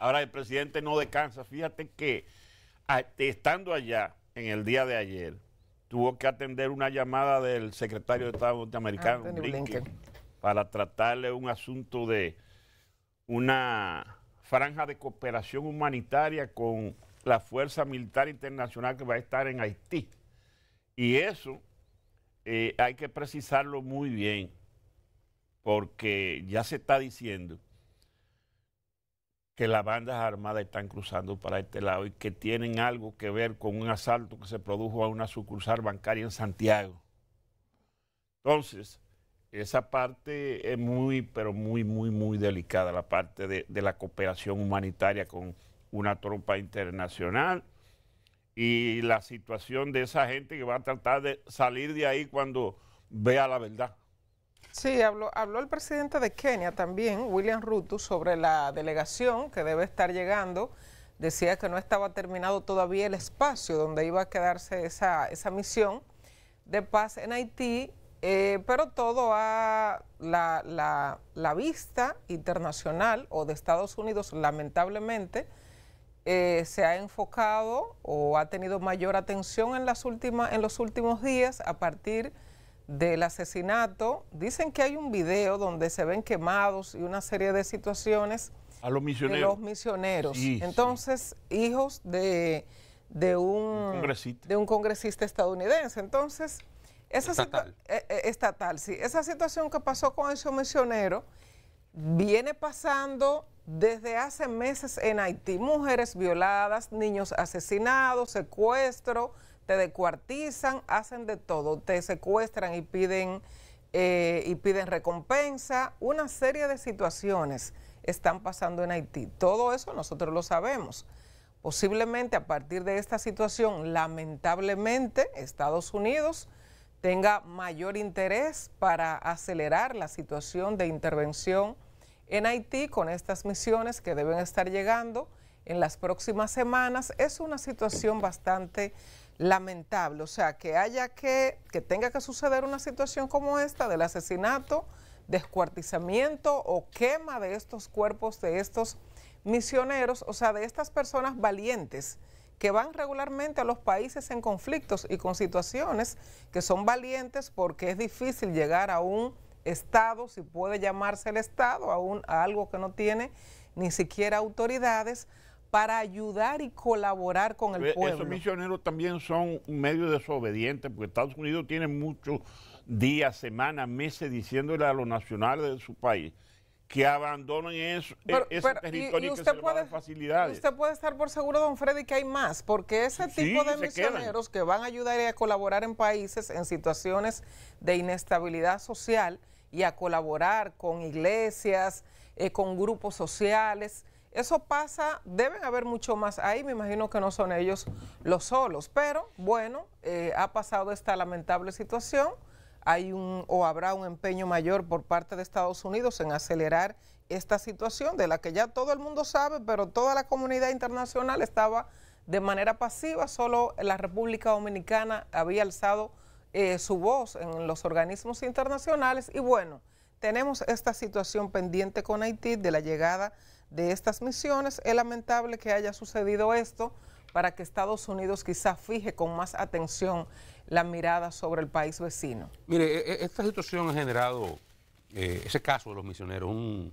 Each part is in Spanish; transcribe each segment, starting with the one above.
Ahora, el presidente no descansa. Fíjate que estando allá en el día de ayer, tuvo que atender una llamada del secretario de Estado norteamericano, para tratarle un asunto de una franja de cooperación humanitaria con la Fuerza Militar Internacional que va a estar en Haití. Y eso eh, hay que precisarlo muy bien, porque ya se está diciendo que las bandas armadas están cruzando para este lado y que tienen algo que ver con un asalto que se produjo a una sucursal bancaria en Santiago. Entonces, esa parte es muy, pero muy, muy, muy delicada, la parte de, la cooperación humanitaria con una tropa internacional y la situación de esa gente que va a tratar de salir de ahí cuando vea la verdad. Sí, habló, habló el presidente de Kenia también, William Rutu, sobre la delegación que debe estar llegando. Decía que no estaba terminado todavía el espacio donde iba a quedarse esa, esa misión de paz en Haití, eh, pero todo a la, vista internacional o de Estados Unidos, lamentablemente, eh, se ha enfocado o ha tenido mayor atención en, las últimas, en los últimos días a partir de del asesinato. Dicen que hay un video donde se ven quemados y una serie de situaciones. A los misioneros. De los misioneros. Entonces, hijos de, de, un, congresista. estadounidense. Entonces, esa estatal. Eh, eh, esa situación que pasó con esos misioneros viene pasando desde hace meses en Haití. Mujeres violadas, niños asesinados, secuestro te descuartizan, hacen de todo, te secuestran y piden, eh, y piden recompensa, una serie de situaciones están pasando en Haití. Todo eso nosotros lo sabemos. Posiblemente a partir de esta situación, lamentablemente, Estados Unidos tenga mayor interés para acelerar la situación de intervención en Haití con estas misiones que deben estar llegando en las próximas semanas. Es una situación bastante lamentable, o sea, que haya que, que tenga que suceder una situación como esta del asesinato, descuartizamiento o quema de estos cuerpos, de estos misioneros, o sea, de estas personas valientes que van regularmente a los países en conflictos y con situaciones que son valientes porque es difícil llegar a un Estado, si puede llamarse el Estado, a, un, a algo que no tiene ni siquiera autoridades, para ayudar y colaborar con el pueblo. Esos misioneros también son un medio desobediente, porque Estados Unidos tiene muchos días, semanas, meses diciéndole a los nacionales de su país que abandonen eso, eh, pero, ese territorio y, usted puede, facilidades. Usted puede estar por seguro, don Freddy, que hay más, porque ese tipo de misioneros que van a ayudar y a colaborar en países en situaciones de inestabilidad social y a colaborar con iglesias, eh, con grupos sociales, eso pasa, deben haber mucho más ahí, me imagino que no son ellos los solos, pero bueno, eh, ha pasado esta lamentable situación, hay un o habrá un empeño mayor por parte de Estados Unidos en acelerar esta situación de la que ya todo el mundo sabe, pero toda la comunidad internacional estaba de manera pasiva, solo la República Dominicana había alzado eh, su voz en los organismos internacionales y bueno, tenemos esta situación pendiente con Haití de la llegada de estas misiones. Es lamentable que haya sucedido esto para que Estados Unidos quizá fije con más atención la mirada sobre el país vecino. Mire, e, e, esta situación ha generado, eh, ese caso de los misioneros, un,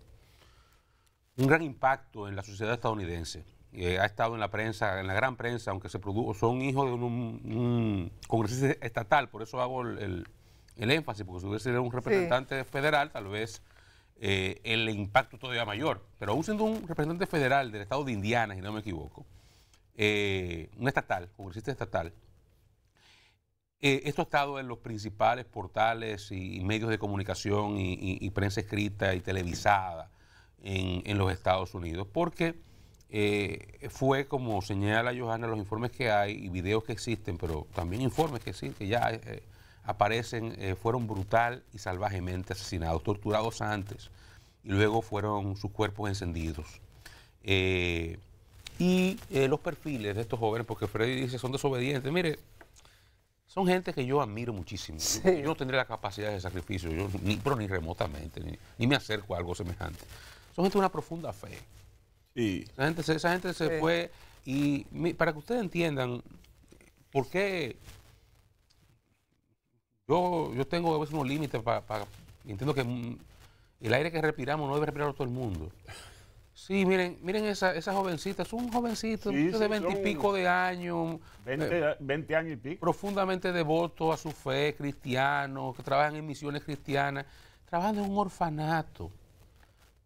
gran impacto en la sociedad estadounidense. Eh, ha estado en la prensa, en la gran prensa, aunque se produjo, son hijos de un, congresista estatal, por eso hago el, énfasis, porque si hubiese sido un representante federal, tal vez eh, el impacto todavía mayor. Pero aún siendo un representante federal del estado de Indiana, si no me equivoco, un eh, estatal, un congresista estatal, eh, esto ha estado en los principales portales y, medios de comunicación y, prensa escrita y televisada en, los Estados Unidos, porque fue, como señala Johanna, los informes que hay y videos que existen, pero también informes que sí, que ya eh, aparecen, eh, fueron brutal y salvajemente asesinados, torturados antes, y luego fueron sus cuerpos encendidos. Eh, y eh, los perfiles de estos jóvenes, porque Freddy dice, son desobedientes. Mire, son gente que yo admiro muchísimo. Yo, no tendría la capacidad de sacrificio, yo, ni, pero ni remotamente, ni, me acerco a algo semejante. Son gente de una profunda fe. Esa gente, esa gente se fue. Y para que ustedes entiendan por qué yo, yo tengo a veces unos límites para... entiendo que mm, el aire que respiramos no debe respirar todo el mundo. Sí, miren, miren esa, esa jovencita, es un jovencito de de veintipico de años. Mm, eh, veinte años y pico. Profundamente devoto a su fe, cristiano, que trabajan en misiones cristianas, trabajan en un orfanato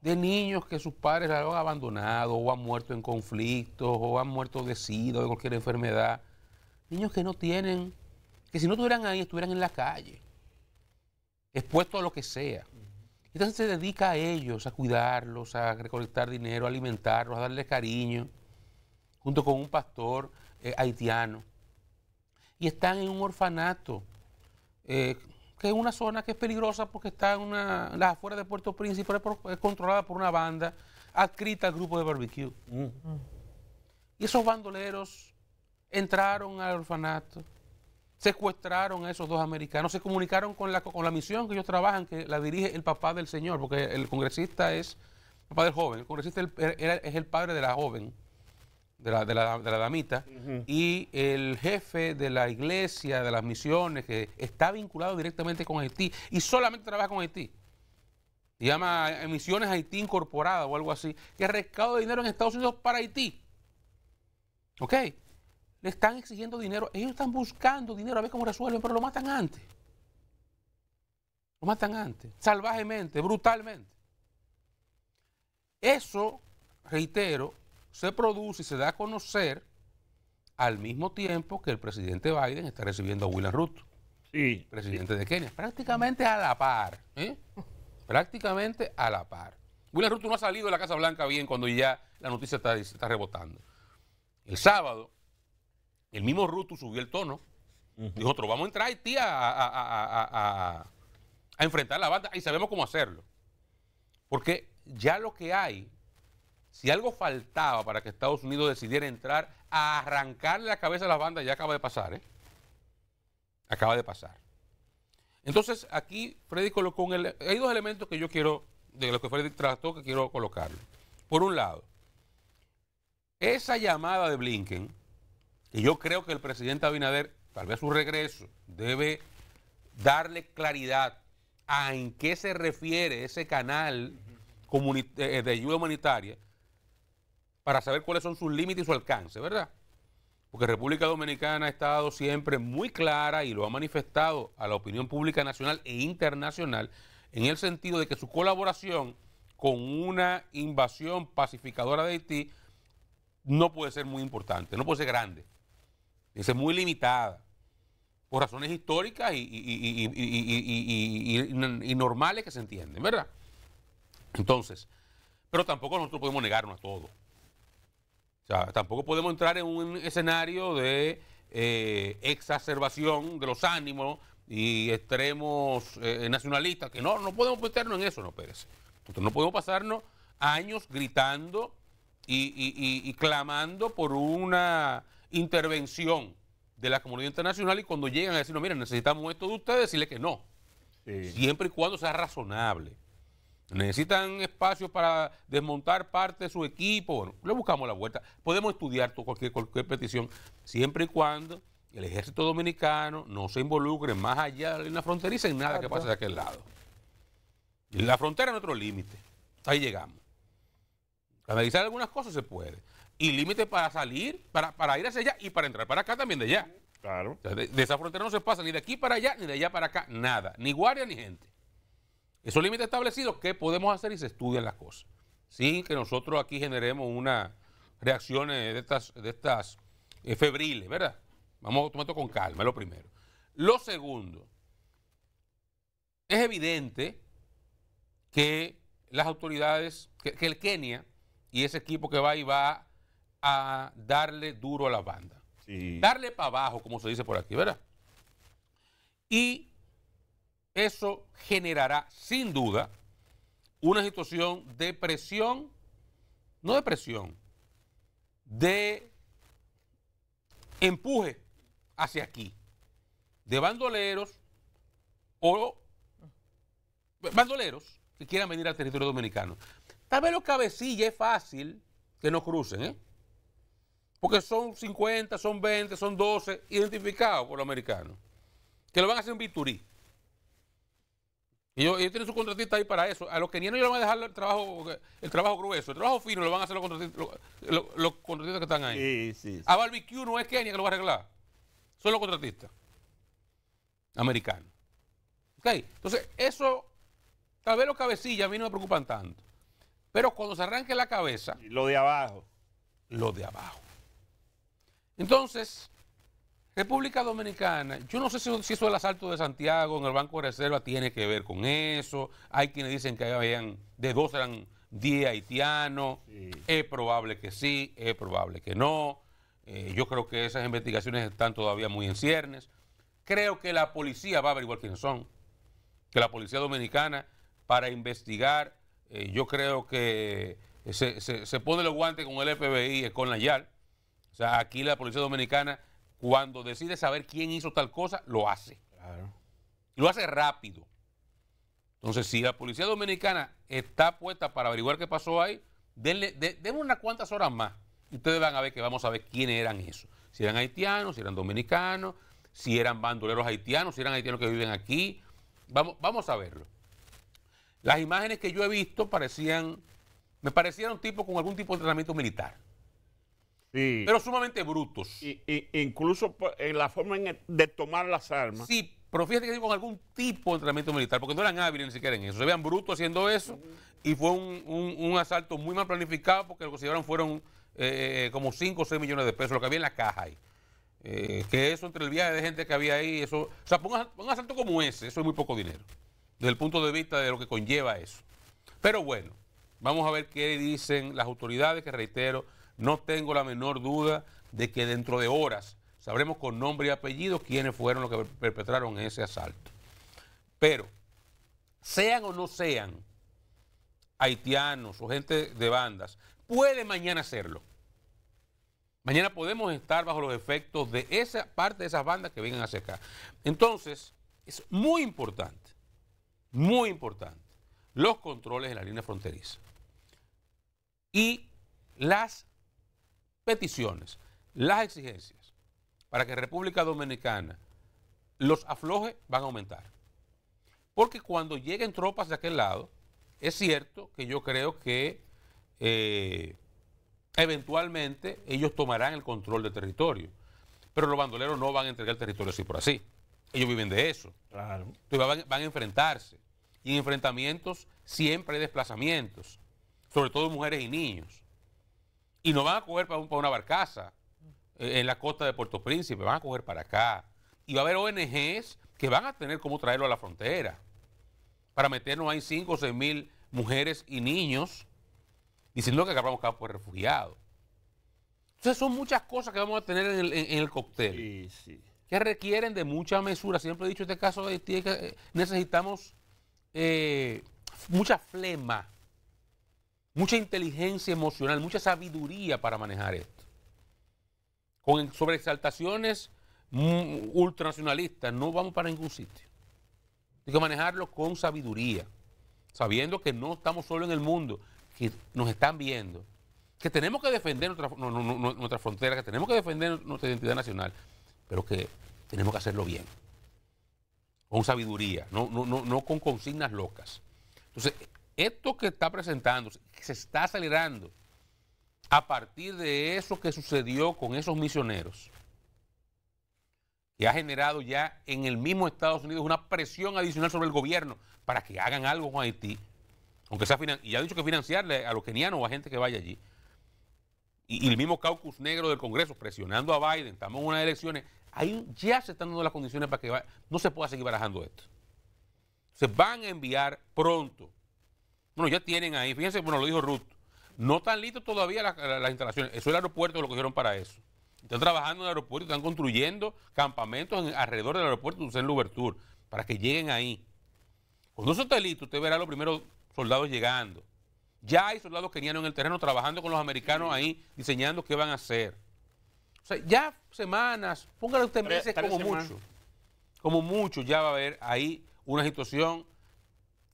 de niños que sus padres han abandonado o han muerto en conflictos o han muerto de sida o de cualquier enfermedad. Niños que no tienen que si no estuvieran ahí, estuvieran en la calle, expuestos a lo que sea. Entonces se dedica a ellos, a cuidarlos, a recolectar dinero, a alimentarlos, a darles cariño, junto con un pastor eh, haitiano. Y están en un orfanato, eh, que es una zona que es peligrosa porque está en una, las afueras de Puerto Príncipe, es, controlada por una banda adscrita al grupo de barbecue. Mm. Y esos bandoleros entraron al orfanato, secuestraron a esos dos americanos, se comunicaron con la, con la misión que ellos trabajan, que la dirige el papá del señor, porque el congresista es papá del joven, el congresista es el, padre de la joven, de la, damita, y el jefe de la iglesia, de las misiones, que está vinculado directamente con Haití y solamente trabaja con Haití. Se llama Misiones Haití Incorporada o algo así, que ha dinero en Estados Unidos para Haití. ¿Ok? le están exigiendo dinero. Ellos están buscando dinero a ver cómo resuelven, pero lo matan antes. Lo matan antes, salvajemente, brutalmente. Eso, reitero, se produce y se da a conocer al mismo tiempo que el presidente Biden está recibiendo a William Ruto, sí, presidente de Kenia, prácticamente a la par. ¿eh? Prácticamente a la par. William Ruto no ha salido de la Casa Blanca bien cuando ya la noticia está, está rebotando. El sábado, el mismo Ruto subió el tono. Dijo, nosotros vamos a entrar a tía, a, a, enfrentar la banda y sabemos cómo hacerlo. Porque ya lo que hay, si algo faltaba para que Estados Unidos decidiera entrar a arrancarle la cabeza a la banda, ya acaba de pasar, ¿eh? Acaba de pasar. Entonces, aquí Freddy colocó un Hay dos elementos que yo quiero, de los que Freddy trató, que quiero colocarlo Por un lado, esa llamada de Blinken y yo creo que el presidente Abinader, tal vez su regreso, debe darle claridad a en qué se refiere ese canal eh, de ayuda humanitaria para saber cuáles son sus límites y su alcance, ¿verdad? Porque República Dominicana ha estado siempre muy clara y lo ha manifestado a la opinión pública nacional e internacional en el sentido de que su colaboración con una invasión pacificadora de Haití no puede ser muy importante, no puede ser grande es muy limitada. Por razones históricas y, normales que se entienden, ¿verdad? Entonces, pero tampoco nosotros podemos negarnos a todo. O sea, tampoco podemos entrar en un escenario de exacerbación de los ánimos y extremos nacionalistas, que no, no podemos meternos en eso, no, Pérez. no podemos pasarnos años gritando y clamando por una intervención de la comunidad internacional y cuando llegan a decir, no miren, necesitamos esto de ustedes, decirle que no. Siempre y cuando sea razonable. Necesitan espacio para desmontar parte de su equipo. Bueno, le buscamos la vuelta. Podemos estudiar cualquier, cualquier petición, siempre y cuando el ejército dominicano no se involucre más allá de la fronteriza en nada que pase de aquel lado. La frontera es nuestro límite. Ahí llegamos. Analizar algunas cosas se puede y límite para salir, para, para ir hacia allá y para entrar para acá también de allá. Claro. De, esa frontera no se pasa ni de aquí para allá, ni de allá para acá, nada, ni guardia ni gente. Esos límites establecidos, ¿qué podemos hacer? Y se estudian las cosas. Sin que nosotros aquí generemos una reacciones eh, de estas, de estas eh, febriles, ¿verdad? Vamos a tomar esto con calma, es lo primero. Lo segundo, es evidente que las autoridades, que, que el Kenia y ese equipo que va y va a darle duro a la banda. Darle para abajo, como se dice por aquí, ¿verdad? Y eso generará, sin duda, una situación de presión, no de presión, de empuje hacia aquí, de bandoleros o bandoleros que quieran venir al territorio dominicano. Tal vez los cabecillas es fácil que no crucen, ¿eh? Porque son 50, son 20, son 12 identificados por los americanos. Que lo van a hacer en biturí Y ellos, tienen su contratista ahí para eso. A los kenianos ellos van a dejar el trabajo, el trabajo grueso. El trabajo fino lo van a hacer los contratistas, que están ahí. Sí, sí, A Barbecue no es Kenia que lo va a arreglar. Son los contratistas americanos. Entonces, eso, tal vez los cabecillas a mí no me preocupan tanto. Pero cuando se arranque la cabeza. Lo de abajo. Lo de abajo. Entonces, República Dominicana, yo no sé si, si, eso del asalto de Santiago en el Banco de Reserva tiene que ver con eso. Hay quienes dicen que habían, de dos eran 10 haitianos. Es probable que sí, es probable que no. Eh, yo creo que esas investigaciones están todavía muy en ciernes. Creo que la policía va a averiguar quiénes son. Que la policía dominicana, para investigar, eh, yo creo que se, pone el guante con el FBI, y con la YAR. O sea, aquí la Policía Dominicana, cuando decide saber quién hizo tal cosa, lo hace. lo hace rápido. Entonces, si la Policía Dominicana está puesta para averiguar qué pasó ahí, denle, unas cuantas horas más. Y ustedes van a ver que vamos a ver quiénes eran esos. Si eran haitianos, si eran dominicanos, si eran bandoleros haitianos, si eran haitianos que viven aquí. Vamos, vamos a verlo. Las imágenes que yo he visto parecían, me parecieron tipo con algún tipo de entrenamiento militar. Pero sumamente brutos. Y, incluso en la forma e, de tomar las armas. Sí, pero fíjate que con algún tipo de entrenamiento militar, porque no eran hábiles ni siquiera en eso. Se veían brutos haciendo eso y fue un, asalto muy mal planificado porque lo que se llevaron fueron eh, eh, como 5 o 6 millones de pesos, lo que había en la caja ahí. Eh, que eso entre el viaje de gente que había ahí, eso, o sea, un, un asalto como ese, eso es muy poco dinero, desde el punto de vista de lo que conlleva eso. Pero bueno, vamos a ver qué dicen las autoridades, que reitero, no tengo la menor duda de que dentro de horas sabremos con nombre y apellido quiénes fueron los que perpetraron ese asalto. Pero, sean o no sean haitianos o gente de bandas, puede mañana serlo. Mañana podemos estar bajo los efectos de esa parte de esas bandas que vienen hacia acá. Entonces, es muy importante, muy importante, los controles en la línea fronteriza y las peticiones, las exigencias para que República Dominicana los afloje van a aumentar. Porque cuando lleguen tropas de aquel lado, es cierto que yo creo que eh, eventualmente ellos tomarán el control del territorio. Pero los bandoleros no van a entregar el territorio así por así. Ellos viven de eso. Claro. Entonces van, van a enfrentarse. Y en enfrentamientos siempre hay desplazamientos, sobre todo mujeres y niños. Y nos van a coger para, una barcaza eh, en la costa de Puerto Príncipe, van a coger para acá. Y va a haber ONGs que van a tener cómo traerlo a la frontera. Para meternos ahí 5 o 6 mil mujeres y niños diciendo que acabamos con por pues, refugiados. Entonces son muchas cosas que vamos a tener en el, cóctel. Sí, Que requieren de mucha mesura. Siempre he dicho, este caso de eh, necesitamos eh, mucha flema mucha inteligencia emocional, mucha sabiduría para manejar esto. Con sobreexaltaciones mm, ultranacionalistas no vamos para ningún sitio. Hay que manejarlo con sabiduría, sabiendo que no estamos solo en el mundo, que nos están viendo, que tenemos que defender nuestra, fronteras, frontera, que tenemos que defender nuestra identidad nacional, pero que tenemos que hacerlo bien, con sabiduría, no, no con consignas locas. Entonces, esto que está presentando, que se está acelerando a partir de eso que sucedió con esos misioneros, que ha generado ya en el mismo Estados Unidos una presión adicional sobre el gobierno para que hagan algo con Haití, aunque sea y ha dicho que financiarle a los kenianos o a gente que vaya allí. Y, el mismo caucus negro del Congreso presionando a Biden, estamos en unas elecciones, ahí ya se están dando las condiciones para que no se pueda seguir barajando esto. Se van a enviar pronto bueno, ya tienen ahí, fíjense, bueno, lo dijo Ruto. no están listos todavía las, instalaciones, eso es el aeropuerto lo cogieron para eso. Están trabajando en el aeropuerto, están construyendo campamentos alrededor del aeropuerto de en Louverture para que lleguen ahí. Cuando eso esté listo, usted verá los primeros soldados llegando. Ya hay soldados kenianos en el terreno trabajando con los americanos ahí, diseñando qué van a hacer. O sea, ya semanas, póngale usted meses como mucho. Como mucho ya va a haber ahí una situación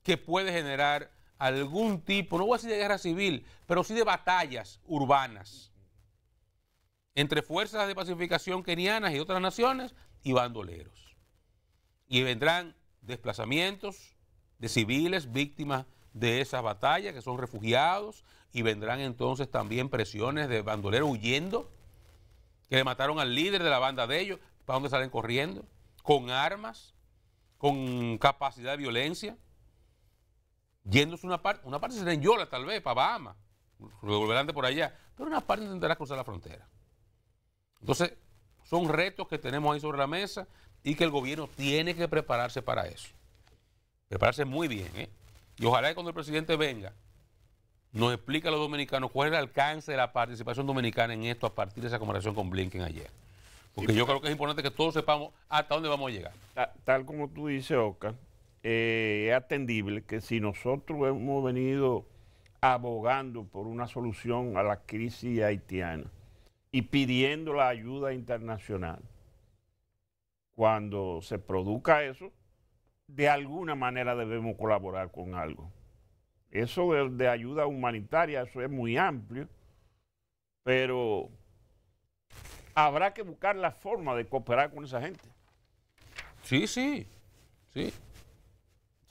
que puede generar algún tipo, no voy a decir de guerra civil, pero sí de batallas urbanas entre fuerzas de pacificación kenianas y otras naciones y bandoleros. Y vendrán desplazamientos de civiles víctimas de esas batallas, que son refugiados, y vendrán entonces también presiones de bandoleros huyendo, que le mataron al líder de la banda de ellos, para dónde salen corriendo, con armas, con capacidad de violencia yéndose una parte, una parte será en Yola tal vez, para Bahamas, volverán de por allá, pero una parte intentará cruzar la frontera. Entonces, son retos que tenemos ahí sobre la mesa y que el gobierno tiene que prepararse para eso. Prepararse muy bien, ¿eh? Y ojalá que cuando el presidente venga, nos explique a los dominicanos cuál es el alcance de la participación dominicana en esto a partir de esa conversación con Blinken ayer. Porque yo creo que es importante que todos sepamos hasta dónde vamos a llegar. Tal, tal como tú dices, Oscar, eh, es atendible que si nosotros hemos venido abogando por una solución a la crisis haitiana y pidiendo la ayuda internacional, cuando se produzca eso, de alguna manera debemos colaborar con algo. Eso de ayuda humanitaria, eso es muy amplio, pero habrá que buscar la forma de cooperar con esa gente. Sí, sí, sí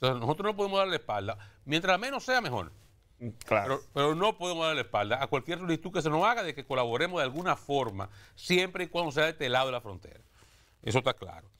nosotros no podemos dar la espalda. Mientras menos sea, mejor. Mm, claro. Pero, pero, no podemos dar la espalda a cualquier solicitud que se nos haga de que colaboremos de alguna forma, siempre y cuando sea de este lado de la frontera. Eso está claro.